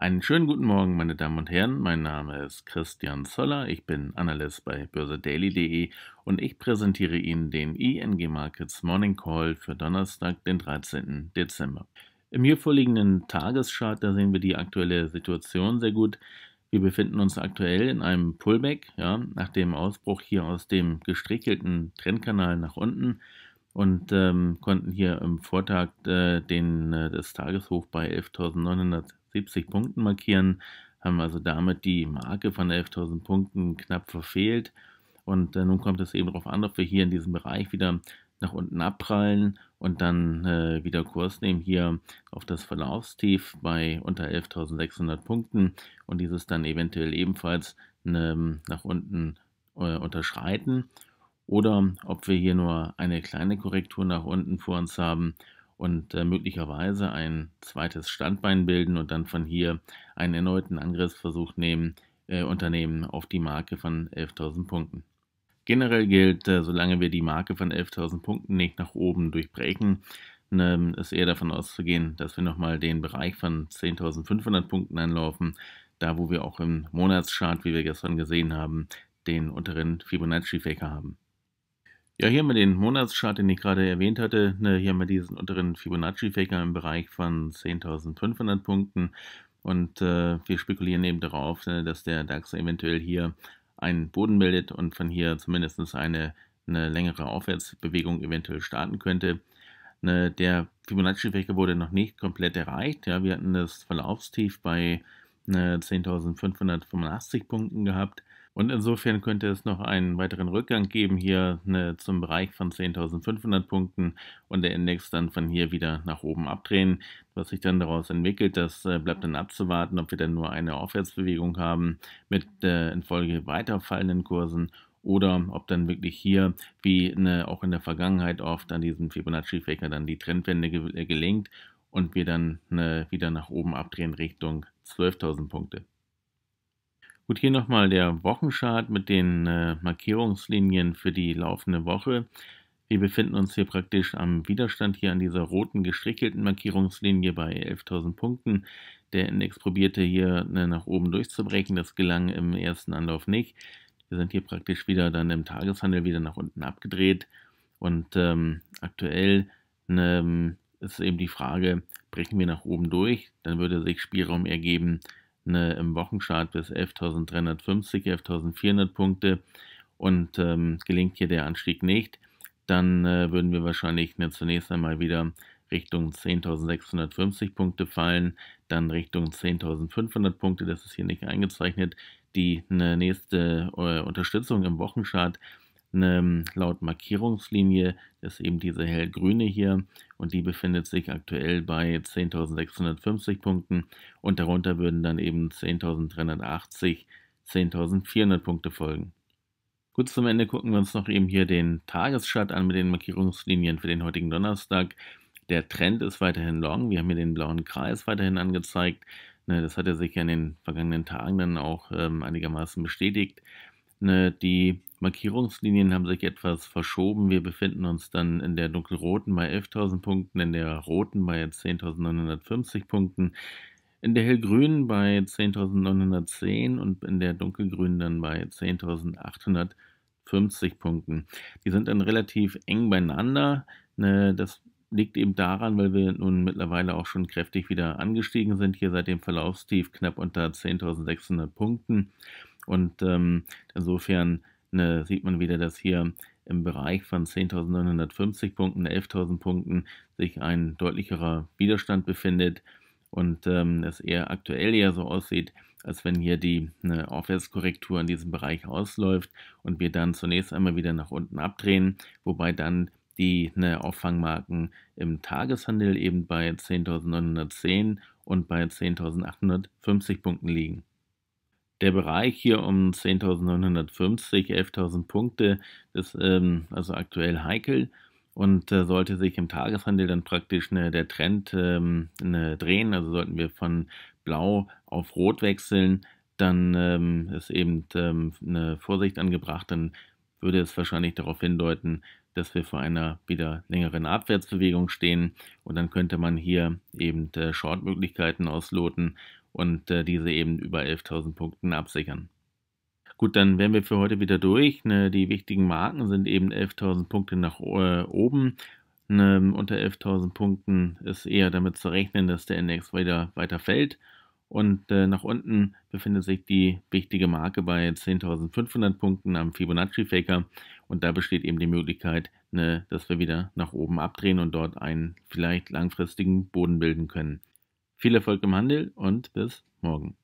Einen schönen guten Morgen, meine Damen und Herren. Mein Name ist Christian Zoller. Ich bin Analyst bei börsedaily.de und ich präsentiere Ihnen den ING Markets Morning Call für Donnerstag, den 13. Dezember. Im hier vorliegenden Tageschart, da sehen wir die aktuelle Situation sehr gut. Wir befinden uns aktuell in einem Pullback, ja, nach dem Ausbruch hier aus dem gestrichelten Trendkanal nach unten und ähm, konnten hier im Vortag äh, den, äh, das Tageshoch bei 11.900 70 Punkten markieren, haben also damit die Marke von 11.000 Punkten knapp verfehlt. Und äh, nun kommt es eben darauf an, ob wir hier in diesem Bereich wieder nach unten abprallen und dann äh, wieder Kurs nehmen hier auf das Verlaufstief bei unter 11.600 Punkten und dieses dann eventuell ebenfalls ne, nach unten äh, unterschreiten oder ob wir hier nur eine kleine Korrektur nach unten vor uns haben und äh, möglicherweise ein zweites Standbein bilden und dann von hier einen erneuten Angriffsversuch nehmen, äh, unternehmen auf die Marke von 11.000 Punkten. Generell gilt, äh, solange wir die Marke von 11.000 Punkten nicht nach oben durchbrechen, ähm, ist eher davon auszugehen, dass wir nochmal den Bereich von 10.500 Punkten anlaufen, da wo wir auch im Monatschart, wie wir gestern gesehen haben, den unteren Fibonacci-Faker haben. Ja, hier haben wir den Monatschart, den ich gerade erwähnt hatte. Ne, hier haben wir diesen unteren Fibonacci-Faker im Bereich von 10.500 Punkten. Und äh, wir spekulieren eben darauf, ne, dass der DAX eventuell hier einen Boden bildet und von hier zumindest eine, eine längere Aufwärtsbewegung eventuell starten könnte. Ne, der Fibonacci-Faker wurde noch nicht komplett erreicht. Ja, wir hatten das Verlaufstief bei ne, 10.585 Punkten gehabt. Und insofern könnte es noch einen weiteren Rückgang geben hier ne, zum Bereich von 10.500 Punkten und der Index dann von hier wieder nach oben abdrehen. Was sich dann daraus entwickelt, das äh, bleibt dann abzuwarten, ob wir dann nur eine Aufwärtsbewegung haben mit äh, in Folge weiter fallenden Kursen oder ob dann wirklich hier, wie ne, auch in der Vergangenheit oft, an diesem Fibonacci-Faker dann die Trendwende ge äh, gelingt und wir dann ne, wieder nach oben abdrehen Richtung 12.000 Punkte. Gut, hier nochmal der Wochenchart mit den äh, Markierungslinien für die laufende Woche. Wir befinden uns hier praktisch am Widerstand hier an dieser roten gestrichelten Markierungslinie bei 11.000 Punkten. Der Index probierte hier ne, nach oben durchzubrechen, das gelang im ersten Anlauf nicht. Wir sind hier praktisch wieder dann im Tageshandel wieder nach unten abgedreht und ähm, aktuell ne, ähm, ist eben die Frage, brechen wir nach oben durch, dann würde sich Spielraum ergeben, eine, im Wochenchart bis 11.350, 11.400 Punkte und ähm, gelingt hier der Anstieg nicht, dann äh, würden wir wahrscheinlich ne, zunächst einmal wieder Richtung 10.650 Punkte fallen, dann Richtung 10.500 Punkte, das ist hier nicht eingezeichnet. Die ne, nächste äh, Unterstützung im Wochenchart eine, laut Markierungslinie ist eben diese hellgrüne hier und die befindet sich aktuell bei 10.650 Punkten und darunter würden dann eben 10.380, 10.400 Punkte folgen. Gut, zum Ende gucken wir uns noch eben hier den Tagesschart an mit den Markierungslinien für den heutigen Donnerstag. Der Trend ist weiterhin long. Wir haben hier den blauen Kreis weiterhin angezeigt. Ne, das hat er sich ja in den vergangenen Tagen dann auch ähm, einigermaßen bestätigt. Ne, die Markierungslinien haben sich etwas verschoben. Wir befinden uns dann in der dunkelroten bei 11.000 Punkten, in der roten bei 10.950 Punkten, in der hellgrünen bei 10.910 und in der dunkelgrünen dann bei 10.850 Punkten. Die sind dann relativ eng beieinander. Ne, das liegt eben daran, weil wir nun mittlerweile auch schon kräftig wieder angestiegen sind, hier seit dem Verlaufstief knapp unter 10.600 Punkten. Und ähm, insofern ne, sieht man wieder, dass hier im Bereich von 10.950 Punkten, 11.000 Punkten sich ein deutlicherer Widerstand befindet und ähm, eher aktuell ja so aussieht, als wenn hier die ne, Aufwärtskorrektur in diesem Bereich ausläuft und wir dann zunächst einmal wieder nach unten abdrehen, wobei dann die ne, Auffangmarken im Tageshandel eben bei 10.910 und bei 10.850 Punkten liegen der Bereich hier um 10.950, 11.000 Punkte ist ähm, also aktuell heikel und äh, sollte sich im Tageshandel dann praktisch ne, der Trend ähm, ne, drehen, also sollten wir von Blau auf Rot wechseln, dann ähm, ist eben ähm, eine Vorsicht angebracht, dann würde es wahrscheinlich darauf hindeuten, dass wir vor einer wieder längeren Abwärtsbewegung stehen und dann könnte man hier eben äh, Short-Möglichkeiten ausloten und äh, diese eben über 11.000 Punkten absichern. Gut, dann wären wir für heute wieder durch. Ne, die wichtigen Marken sind eben 11.000 Punkte nach äh, oben. Ne, unter 11.000 Punkten ist eher damit zu rechnen, dass der Index weiter, weiter fällt. Und äh, nach unten befindet sich die wichtige Marke bei 10.500 Punkten am Fibonacci-Faker. Und da besteht eben die Möglichkeit, ne, dass wir wieder nach oben abdrehen und dort einen vielleicht langfristigen Boden bilden können. Viel Erfolg im Handel und bis morgen.